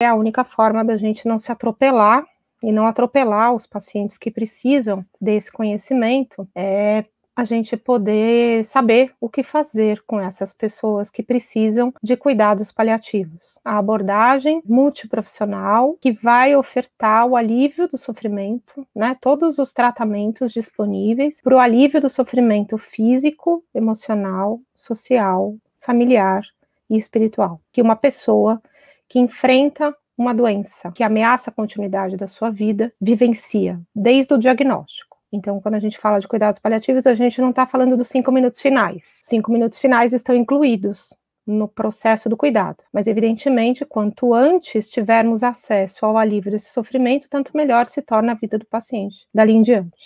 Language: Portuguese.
é a única forma da gente não se atropelar e não atropelar os pacientes que precisam desse conhecimento é a gente poder saber o que fazer com essas pessoas que precisam de cuidados paliativos. A abordagem multiprofissional que vai ofertar o alívio do sofrimento, né, todos os tratamentos disponíveis para o alívio do sofrimento físico, emocional, social, familiar e espiritual que uma pessoa que enfrenta uma doença que ameaça a continuidade da sua vida, vivencia desde o diagnóstico. Então, quando a gente fala de cuidados paliativos, a gente não está falando dos cinco minutos finais. Cinco minutos finais estão incluídos no processo do cuidado. Mas, evidentemente, quanto antes tivermos acesso ao alívio desse sofrimento, tanto melhor se torna a vida do paciente dali em diante.